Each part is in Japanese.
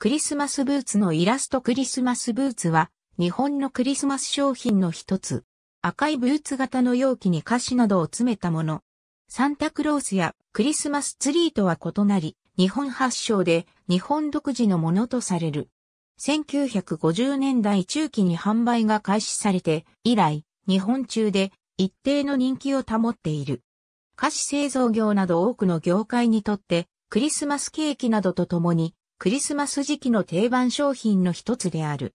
クリスマスブーツのイラストクリスマスブーツは日本のクリスマス商品の一つ。赤いブーツ型の容器に菓子などを詰めたもの。サンタクロースやクリスマスツリーとは異なり、日本発祥で日本独自のものとされる。1950年代中期に販売が開始されて以来、日本中で一定の人気を保っている。菓子製造業など多くの業界にとって、クリスマスケーキなどとともにクリスマス時期の定番商品の一つである。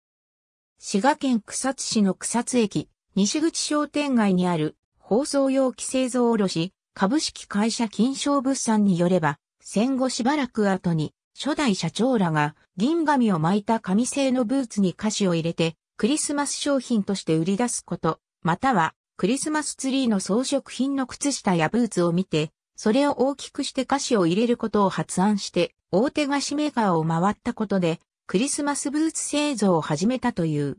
滋賀県草津市の草津駅、西口商店街にある包装容器製造卸株式会社金賞物産によれば、戦後しばらく後に初代社長らが銀紙を巻いた紙製のブーツに菓子を入れてクリスマス商品として売り出すこと、またはクリスマスツリーの装飾品の靴下やブーツを見てそれを大きくして歌詞を入れることを発案して、大手菓子メーカーを回ったことで、クリスマスブーツ製造を始めたという。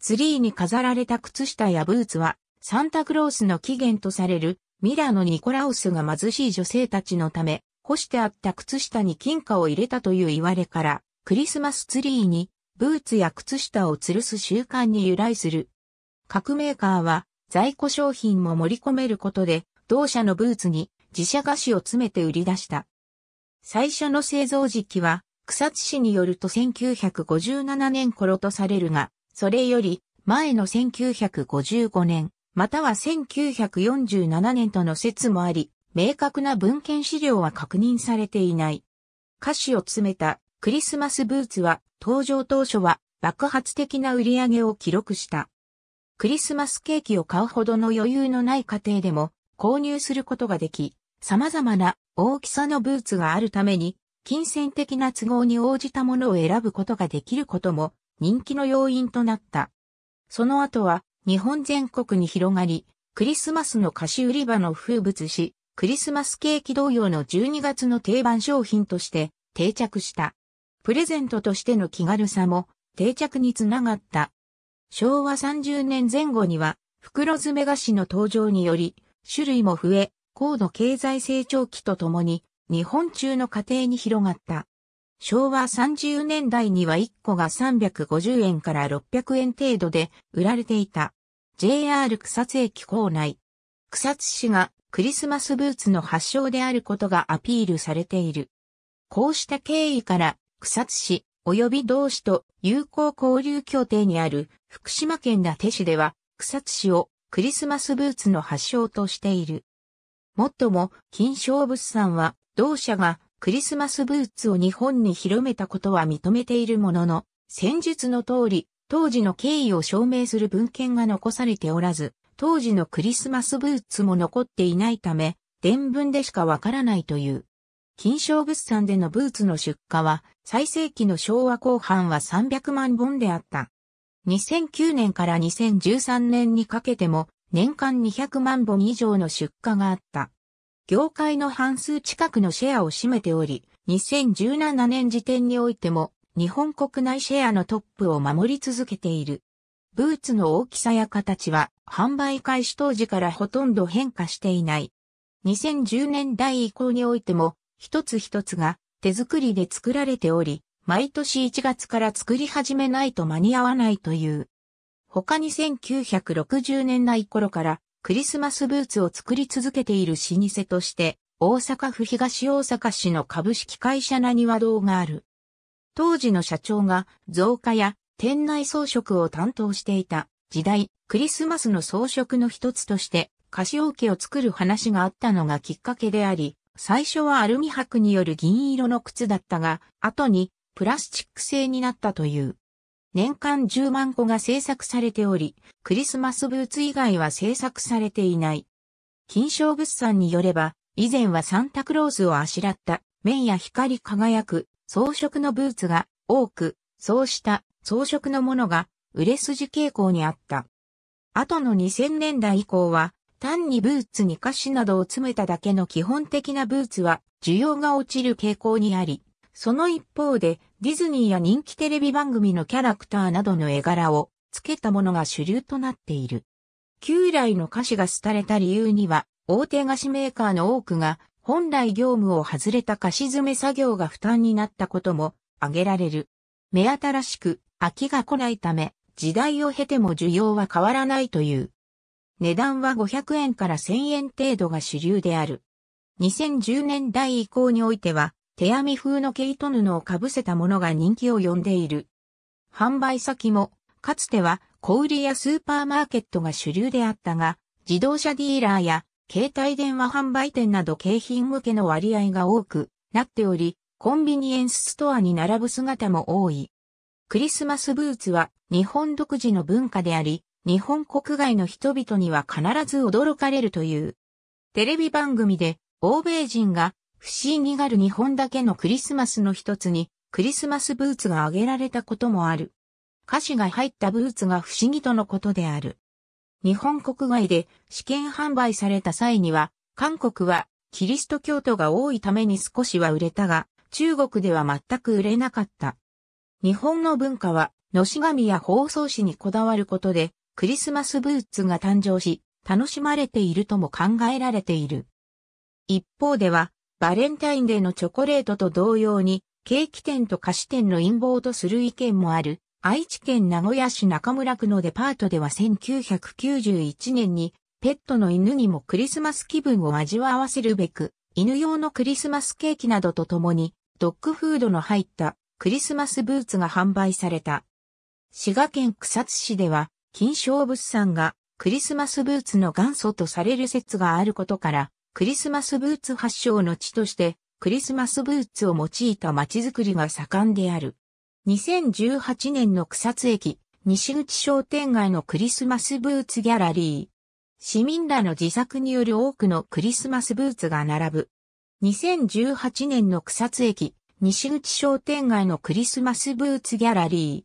ツリーに飾られた靴下やブーツは、サンタクロースの起源とされる、ミラーのニコラウスが貧しい女性たちのため、干してあった靴下に金貨を入れたという言われから、クリスマスツリーに、ブーツや靴下を吊るす習慣に由来する。各メーカーは、在庫商品も盛り込めることで、同社のブーツに自社菓子を詰めて売り出した。最初の製造時期は、草津市によると1957年頃とされるが、それより前の1955年、または1947年との説もあり、明確な文献資料は確認されていない。菓子を詰めたクリスマスブーツは登場当初は爆発的な売り上げを記録した。クリスマスケーキを買うほどの余裕のない家庭でも購入することができ、様々な大きさのブーツがあるために、金銭的な都合に応じたものを選ぶことができることも人気の要因となった。その後は日本全国に広がり、クリスマスの菓子売り場の風物詩、クリスマスケーキ同様の12月の定番商品として定着した。プレゼントとしての気軽さも定着につながった。昭和30年前後には袋詰め菓子の登場により種類も増え、高度経済成長期とともに日本中の家庭に広がった。昭和30年代には1個が350円から600円程度で売られていた。JR 草津駅構内。草津市がクリスマスブーツの発祥であることがアピールされている。こうした経緯から草津市及び同市と友好交流協定にある福島県伊達市では草津市をクリスマスブーツの発祥としている。もっとも、金賞物産は、同社がクリスマスブーツを日本に広めたことは認めているものの、戦術の通り、当時の経緯を証明する文献が残されておらず、当時のクリスマスブーツも残っていないため、伝文でしかわからないという。金賞物産でのブーツの出荷は、最盛期の昭和後半は300万本であった。2009年から2013年にかけても、年間200万本以上の出荷があった。業界の半数近くのシェアを占めており、2017年時点においても日本国内シェアのトップを守り続けている。ブーツの大きさや形は販売開始当時からほとんど変化していない。2010年代以降においても一つ一つが手作りで作られており、毎年1月から作り始めないと間に合わないという他に1960年代頃からクリスマスブーツを作り続けている老舗として、大阪府東大阪市の株式会社な庭堂がある。当時の社長が造花や店内装飾を担当していた時代、クリスマスの装飾の一つとして菓子置を作る話があったのがきっかけであり、最初はアルミ箔による銀色の靴だったが、後にプラスチック製になったという。年間10万個が製作されており、クリスマスブーツ以外は製作されていない。金賞物産によれば、以前はサンタクロースをあしらった面や光り輝く装飾のブーツが多く、そうした装飾のものが売れ筋傾向にあった。後の2000年代以降は、単にブーツに菓子などを詰めただけの基本的なブーツは需要が落ちる傾向にあり、その一方でディズニーや人気テレビ番組のキャラクターなどの絵柄を付けたものが主流となっている。旧来の歌詞が廃れた理由には、大手菓子メーカーの多くが本来業務を外れた菓子詰め作業が負担になったことも挙げられる。目新しく飽きが来ないため、時代を経ても需要は変わらないという。値段は500円から1000円程度が主流である。2010年代以降においては、手編み風の毛糸布をかぶせたものが人気を呼んでいる。販売先も、かつては小売やスーパーマーケットが主流であったが、自動車ディーラーや携帯電話販売店など景品向けの割合が多くなっており、コンビニエンスストアに並ぶ姿も多い。クリスマスブーツは日本独自の文化であり、日本国外の人々には必ず驚かれるという。テレビ番組で欧米人が不思議がる日本だけのクリスマスの一つに、クリスマスブーツが挙げられたこともある。歌詞が入ったブーツが不思議とのことである。日本国外で試験販売された際には、韓国はキリスト教徒が多いために少しは売れたが、中国では全く売れなかった。日本の文化は、のし紙や包装紙にこだわることで、クリスマスブーツが誕生し、楽しまれているとも考えられている。一方では、バレンタインデーのチョコレートと同様に、ケーキ店と菓子店の陰謀とする意見もある、愛知県名古屋市中村区のデパートでは1991年に、ペットの犬にもクリスマス気分を味わわせるべく、犬用のクリスマスケーキなどとともに、ドッグフードの入ったクリスマスブーツが販売された。滋賀県草津市では、金賞物産がクリスマスブーツの元祖とされる説があることから、クリスマスブーツ発祥の地として、クリスマスブーツを用いた街づくりが盛んである。2018年の草津駅、西口商店街のクリスマスブーツギャラリー。市民らの自作による多くのクリスマスブーツが並ぶ。2018年の草津駅、西口商店街のクリスマスブーツギャラリー。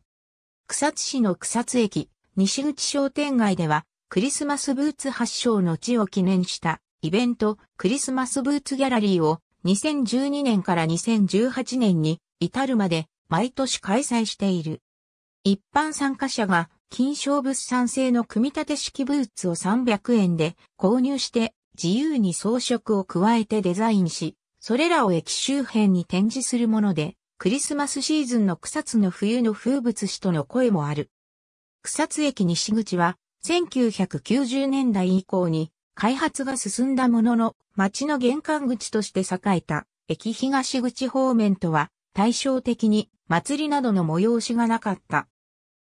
草津市の草津駅、西口商店街では、クリスマスブーツ発祥の地を記念したイベント、クリスマスブーツギャラリーを2012年から2018年に至るまで毎年開催している。一般参加者が金賞物産製の組み立て式ブーツを300円で購入して自由に装飾を加えてデザインし、それらを駅周辺に展示するもので、クリスマスシーズンの草津の冬の風物詩との声もある。草津駅西口は1990年代以降に開発が進んだものの、町の玄関口として栄えた、駅東口方面とは、対照的に、祭りなどの催しがなかった。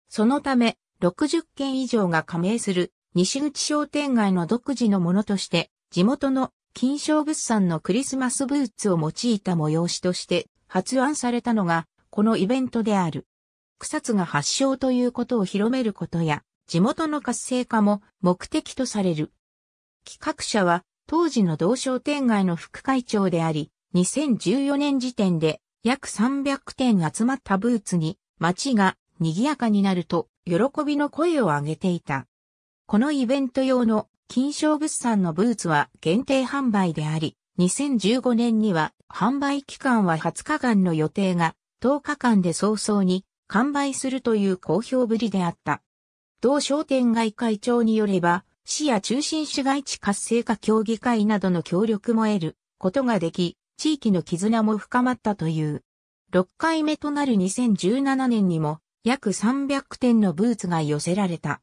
そのため、60件以上が加盟する、西口商店街の独自のものとして、地元の金賞物産のクリスマスブーツを用いた催しとして発案されたのが、このイベントである。草津が発祥ということを広めることや、地元の活性化も目的とされる。企画者は、当時の同商店街の副会長であり、2014年時点で約300点集まったブーツに街が賑やかになると喜びの声を上げていた。このイベント用の金賞物産のブーツは限定販売であり、2015年には販売期間は20日間の予定が10日間で早々に完売するという好評ぶりであった。同商店街会長によれば、市や中心市街地活性化協議会などの協力も得ることができ、地域の絆も深まったという。6回目となる2017年にも約300点のブーツが寄せられた。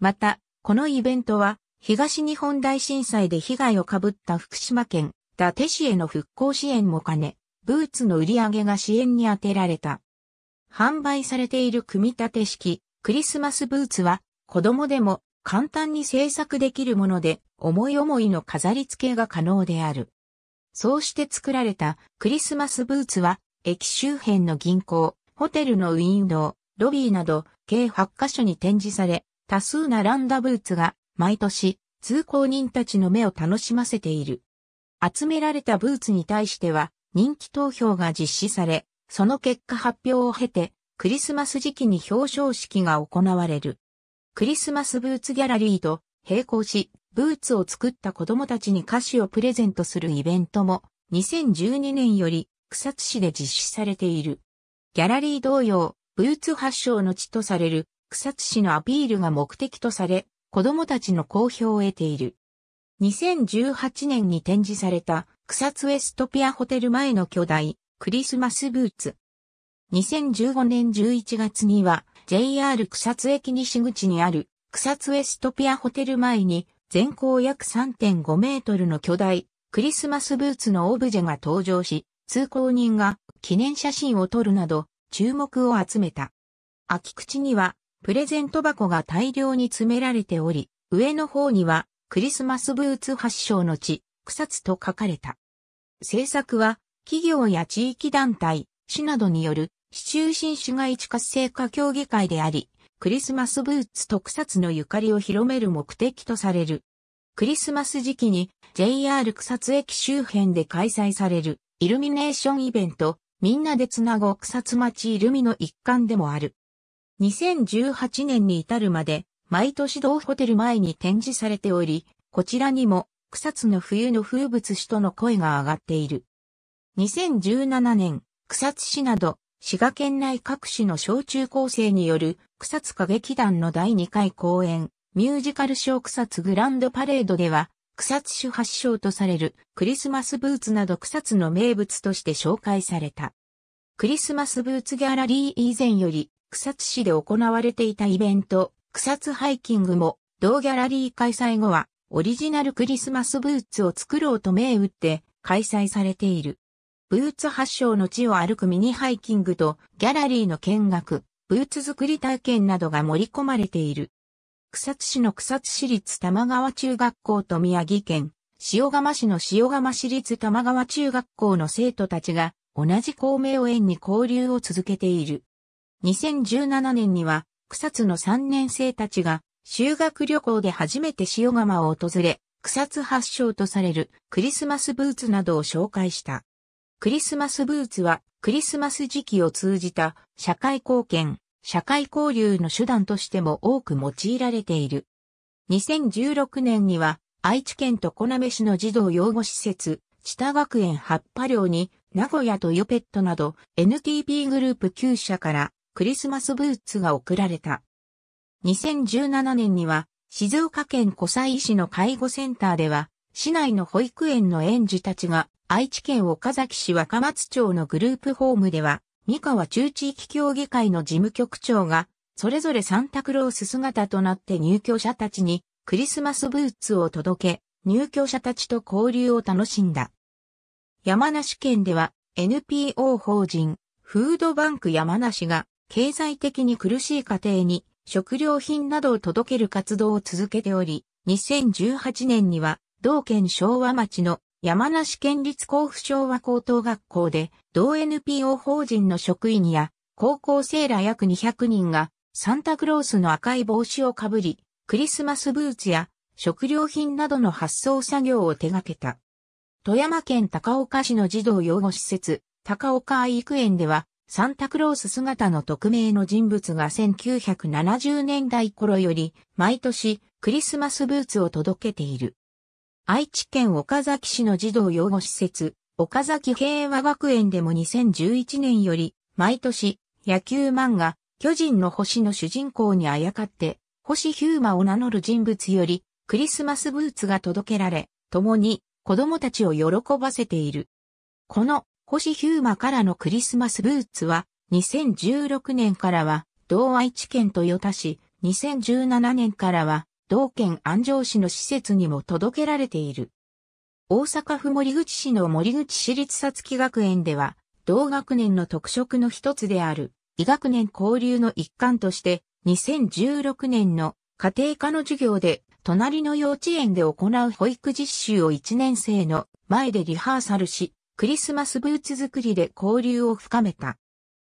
また、このイベントは東日本大震災で被害を被った福島県伊達市への復興支援も兼ね、ブーツの売り上げが支援に充てられた。販売されている組み立て式クリスマスブーツは子供でも簡単に制作できるもので、思い思いの飾り付けが可能である。そうして作られたクリスマスブーツは、駅周辺の銀行、ホテルのウィンドウ、ロビーなど、計8カ所に展示され、多数並んだブーツが、毎年、通行人たちの目を楽しませている。集められたブーツに対しては、人気投票が実施され、その結果発表を経て、クリスマス時期に表彰式が行われる。クリスマスブーツギャラリーと並行し、ブーツを作った子供たちに歌詞をプレゼントするイベントも2012年より草津市で実施されている。ギャラリー同様、ブーツ発祥の地とされる草津市のアピールが目的とされ、子供たちの好評を得ている。2018年に展示された草津ウエストピアホテル前の巨大クリスマスブーツ。2015年11月には JR 草津駅西口にある草津エストピアホテル前に全高約3.5メートルの巨大クリスマスブーツのオブジェが登場し、通行人が記念写真を撮るなど注目を集めた。空き口にはプレゼント箱が大量に詰められており、上の方にはクリスマスブーツ発祥の地、草津と書かれた。制作は企業や地域団体、市などによる市中心市街地活性化協議会であり、クリスマスブーツ特撮のゆかりを広める目的とされる。クリスマス時期に JR 草津駅周辺で開催されるイルミネーションイベント、みんなでつなごう草津町イルミの一環でもある。2018年に至るまで、毎年同ホテル前に展示されており、こちらにも草津の冬の風物詩との声が上がっている。2017年、草津市など滋賀県内各市の小中高生による草津歌劇団の第2回公演、ミュージカルショー草津グランドパレードでは、草津市発祥とされるクリスマスブーツなど草津の名物として紹介された。クリスマスブーツギャラリー以前より草津市で行われていたイベント、草津ハイキングも同ギャラリー開催後はオリジナルクリスマスブーツを作ろうと銘打って開催されている。ブーツ発祥の地を歩くミニハイキングとギャラリーの見学、ブーツ作り体験などが盛り込まれている。草津市の草津市立玉川中学校と宮城県、塩釜市の塩釜市立玉川中学校の生徒たちが同じ公明を園に交流を続けている。2017年には草津の3年生たちが修学旅行で初めて塩釜を訪れ、草津発祥とされるクリスマスブーツなどを紹介した。クリスマスブーツはクリスマス時期を通じた社会貢献、社会交流の手段としても多く用いられている。2016年には愛知県常滑市の児童養護施設、知多学園八波寮に名古屋とヨペットなど NTP グループ9社からクリスマスブーツが贈られた。2017年には静岡県湖西市の介護センターでは市内の保育園の園児たちが愛知県岡崎市若松町のグループホームでは、三河中地域協議会の事務局長が、それぞれサンタクロース姿となって入居者たちにクリスマスブーツを届け、入居者たちと交流を楽しんだ。山梨県では NPO 法人フードバンク山梨が経済的に苦しい家庭に食料品などを届ける活動を続けており、2018年には同県昭和町の山梨県立甲府昭和高等学校で、同 NPO 法人の職員や、高校生ら約200人が、サンタクロースの赤い帽子をかぶり、クリスマスブーツや、食料品などの発送作業を手掛けた。富山県高岡市の児童養護施設、高岡愛育園では、サンタクロース姿の匿名の人物が1970年代頃より、毎年、クリスマスブーツを届けている。愛知県岡崎市の児童養護施設、岡崎平和学園でも2011年より、毎年、野球漫画、巨人の星の主人公にあやかって、星ヒューマを名乗る人物より、クリスマスブーツが届けられ、共に子供たちを喜ばせている。この星ヒューマからのクリスマスブーツは、2016年からは、同愛知県豊田市、2017年からは、同県安城市の施設にも届けられている。大阪府森口市の森口市立さつき学園では、同学年の特色の一つである、異学年交流の一環として、2016年の家庭科の授業で、隣の幼稚園で行う保育実習を1年生の前でリハーサルし、クリスマスブーツ作りで交流を深めた。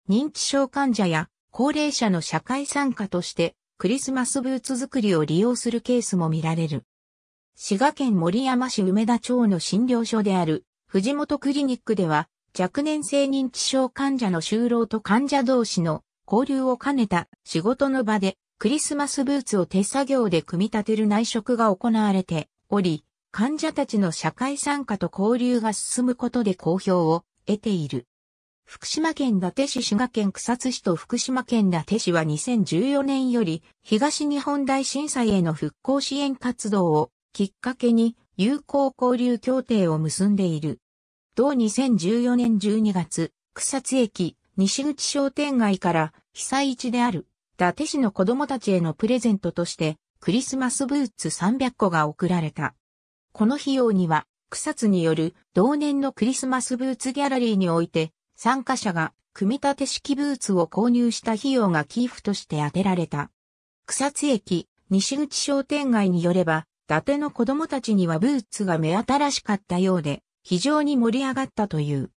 認知症患者や高齢者の社会参加としてクリスマスブーツ作りを利用するケースも見られる。滋賀県森山市梅田町の診療所である藤本クリニックでは若年性認知症患者の就労と患者同士の交流を兼ねた仕事の場でクリスマスブーツを手作業で組み立てる内職が行われており、患者たちの社会参加と交流が進むことで好評を得ている。福島県伊達市滋賀県草津市と福島県伊達市は2014年より東日本大震災への復興支援活動をきっかけに友好交流協定を結んでいる。同2014年12月、草津駅西口商店街から被災地である伊達市の子供たちへのプレゼントとしてクリスマスブーツ300個が贈られた。この費用には草津による同年のクリスマスブーツギャラリーにおいて参加者が組み立て式ブーツを購入した費用が寄付として充てられた。草津駅、西口商店街によれば、伊達の子供たちにはブーツが目新しかったようで、非常に盛り上がったという。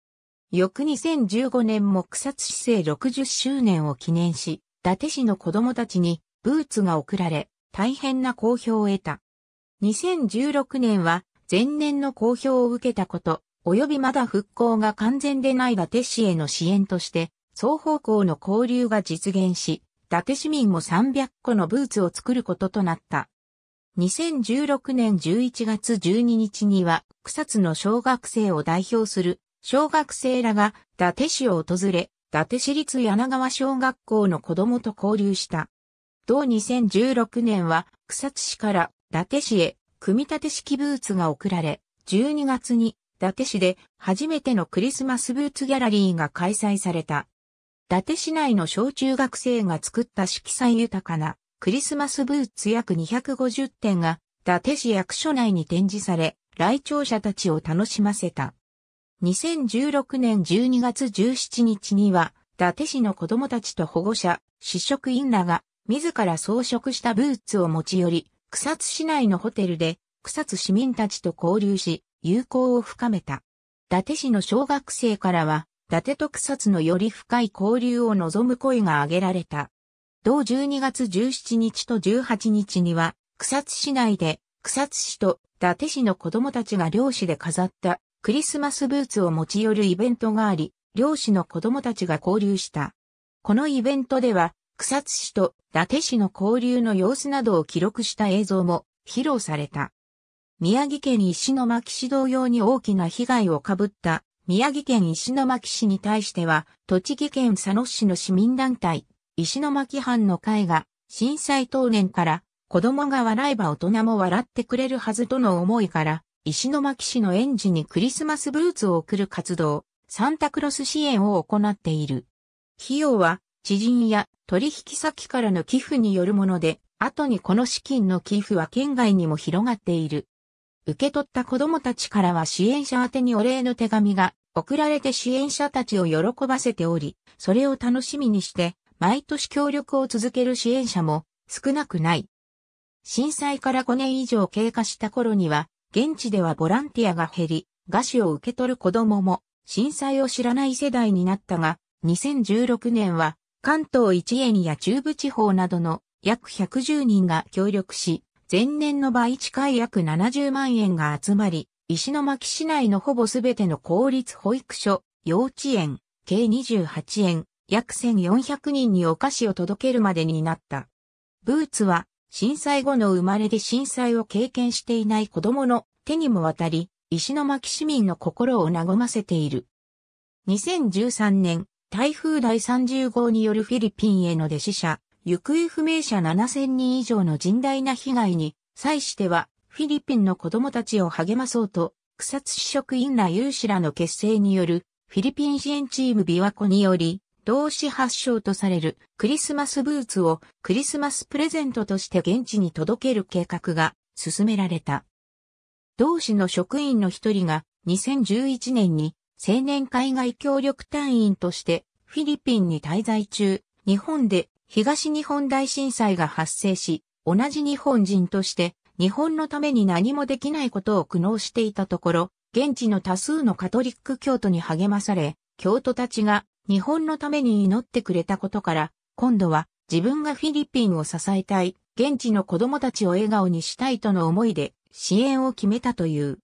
翌2015年も草津市政60周年を記念し、伊達市の子供たちにブーツが贈られ、大変な好評を得た。2016年は前年の好評を受けたこと、及びまだ復興が完全でない伊達市への支援として、双方向の交流が実現し、伊達市民も300個のブーツを作ることとなった。2016年11月12日には、草津の小学生を代表する小学生らが伊達市を訪れ、伊達市立柳川小学校の子供と交流した。同2016年は草津市から伊達市へ組み立て式ブーツが送られ、12月に達市で初めてのクリスマスブーツギャラリーが開催された。伊達市内の小中学生が作った色彩豊かなクリスマスブーツ約250点が伊達市役所内に展示され、来庁者たちを楽しませた。2016年12月17日には、伊達市の子供たちと保護者、試食員らが、自ら装飾したブーツを持ち寄り、草津市内のホテルで、草津市民たちと交流し、友好を深めた。伊達市の小学生からは、伊達と草津のより深い交流を望む声が上げられた。同12月17日と18日には、草津市内で、草津市と伊達市の子供たちが漁師で飾ったクリスマスブーツを持ち寄るイベントがあり、漁師の子供たちが交流した。このイベントでは、草津市と伊達市の交流の様子などを記録した映像も披露された。宮城県石巻市同様に大きな被害をかぶった宮城県石巻市に対しては、栃木県佐野市の市民団体、石巻藩の会が、震災当年から、子供が笑えば大人も笑ってくれるはずとの思いから、石巻市の園児にクリスマスブーツを送る活動、サンタクロス支援を行っている。費用は、知人や取引先からの寄付によるもので、後にこの資金の寄付は県外にも広がっている。受け取った子供たちからは支援者宛てにお礼の手紙が送られて支援者たちを喜ばせており、それを楽しみにして、毎年協力を続ける支援者も少なくない。震災から5年以上経過した頃には、現地ではボランティアが減り、菓子を受け取る子供も震災を知らない世代になったが、2016年は関東一円や中部地方などの約110人が協力し、前年の倍近い約70万円が集まり、石巻市内のほぼすべての公立保育所、幼稚園、計28円、約1400人にお菓子を届けるまでになった。ブーツは、震災後の生まれで震災を経験していない子供の手にも渡り、石巻市民の心を和ませている。2013年、台風第30号によるフィリピンへの弟子者、行方不明者7000人以上の甚大な被害に、際しては、フィリピンの子供たちを励まそうと、草津市職員ら有志らの結成による、フィリピン支援チーム琵琶湖により、同志発祥とされるクリスマスブーツをクリスマスプレゼントとして現地に届ける計画が進められた。同志の職員の一人が2011年に青年海外協力隊員としてフィリピンに滞在中、日本で東日本大震災が発生し、同じ日本人として日本のために何もできないことを苦悩していたところ、現地の多数のカトリック教徒に励まされ、教徒たちが日本のために祈ってくれたことから、今度は自分がフィリピンを支えたい、現地の子供たちを笑顔にしたいとの思いで支援を決めたという。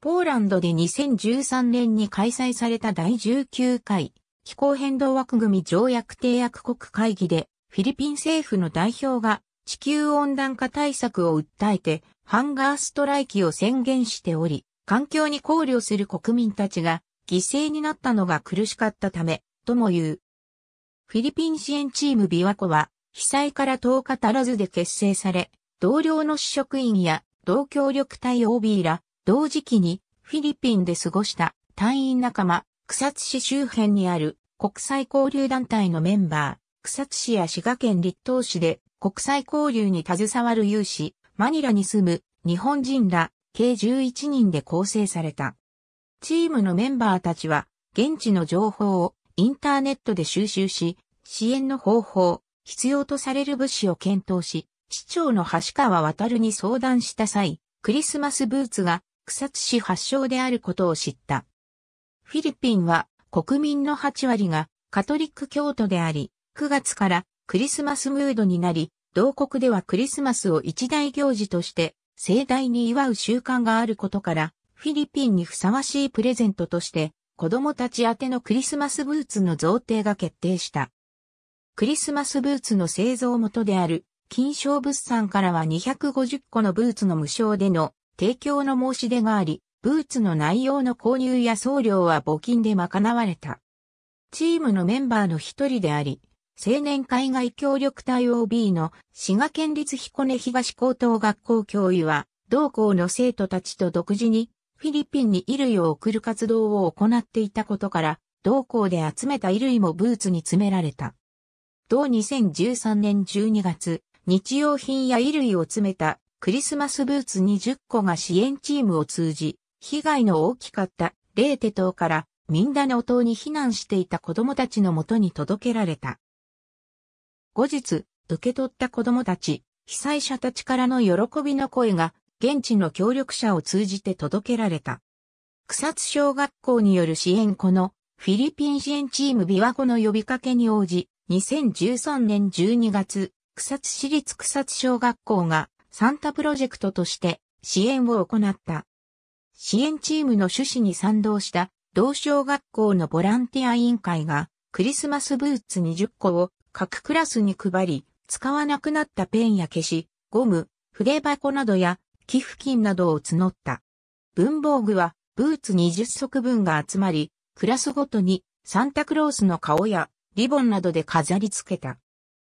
ポーランドで2013年に開催された第19回気候変動枠組条約締約国会議でフィリピン政府の代表が地球温暖化対策を訴えてハンガーストライキを宣言しており、環境に考慮する国民たちが犠牲になったのが苦しかったため、とも言う。フィリピン支援チーム琵琶湖は被災から10日足らずで結成され、同僚の市職員や同協力隊 OB ら、同時期にフィリピンで過ごした隊員仲間、草津市周辺にある国際交流団体のメンバー、草津市や滋賀県立東市で国際交流に携わる有志、マニラに住む日本人ら計11人で構成された。チームのメンバーたちは現地の情報をインターネットで収集し、支援の方法、必要とされる物資を検討し、市長の橋川渡に相談した際、クリスマスブーツが草津市発祥であることを知った。フィリピンは国民の8割がカトリック教徒であり、9月からクリスマスムードになり、同国ではクリスマスを一大行事として盛大に祝う習慣があることから、フィリピンにふさわしいプレゼントとして、子供たち宛てのクリスマスブーツの贈呈が決定した。クリスマスブーツの製造元である、金賞物産からは250個のブーツの無償での提供の申し出があり、ブーツの内容の購入や送料は募金で賄われた。チームのメンバーの一人であり、青年海外協力隊 OB の滋賀県立彦根東高等学校教諭は、同校の生徒たちと独自にフィリピンに衣類を送る活動を行っていたことから、同校で集めた衣類もブーツに詰められた。同2013年12月、日用品や衣類を詰めたクリスマスブーツ20個が支援チームを通じ、被害の大きかったレーテ島からミンダのオ島に避難していた子供たちのもとに届けられた。後日、受け取った子供たち、被災者たちからの喜びの声が、現地の協力者を通じて届けられた。草津小学校による支援この、フィリピン支援チーム琵琶湖の呼びかけに応じ、2013年12月、草津市立草津小学校がサンタプロジェクトとして支援を行った。支援チームの趣旨に賛同した同小学校のボランティア委員会がクリスマスブーツ20個を各クラスに配り、使わなくなったペンや消し、ゴム、筆箱などや寄付金などを募った。文房具はブーツ20足分が集まり、クラスごとにサンタクロースの顔やリボンなどで飾り付けた。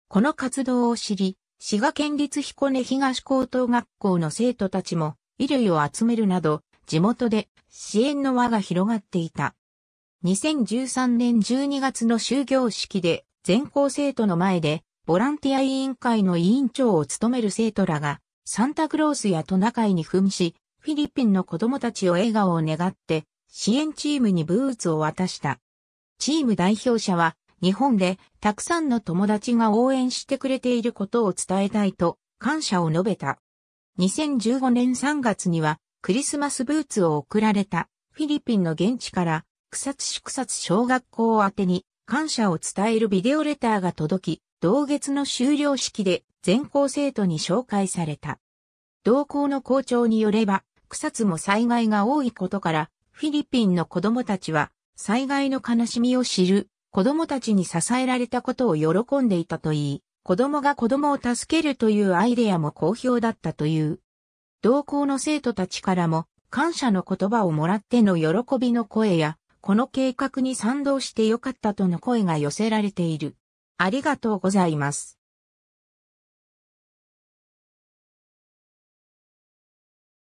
この活動を知り、滋賀県立彦根東高等学校の生徒たちも衣類を集めるなど、地元で支援の輪が広がっていた。2013年12月の終業式で全校生徒の前で、ボランティア委員会の委員長を務める生徒らが、サンタクロースやトナカイに噴し、フィリピンの子供たちを笑顔を願って、支援チームにブーツを渡した。チーム代表者は、日本でたくさんの友達が応援してくれていることを伝えたいと感謝を述べた。2015年3月にはクリスマスブーツを贈られたフィリピンの現地から草津市草津小学校宛に感謝を伝えるビデオレターが届き、同月の終了式で全校生徒に紹介された。同校の校長によれば、草津も災害が多いことから、フィリピンの子供たちは、災害の悲しみを知る、子供たちに支えられたことを喜んでいたといい、子供が子供を助けるというアイデアも好評だったという。同校の生徒たちからも、感謝の言葉をもらっての喜びの声や、この計画に賛同してよかったとの声が寄せられている。ありがとうございます。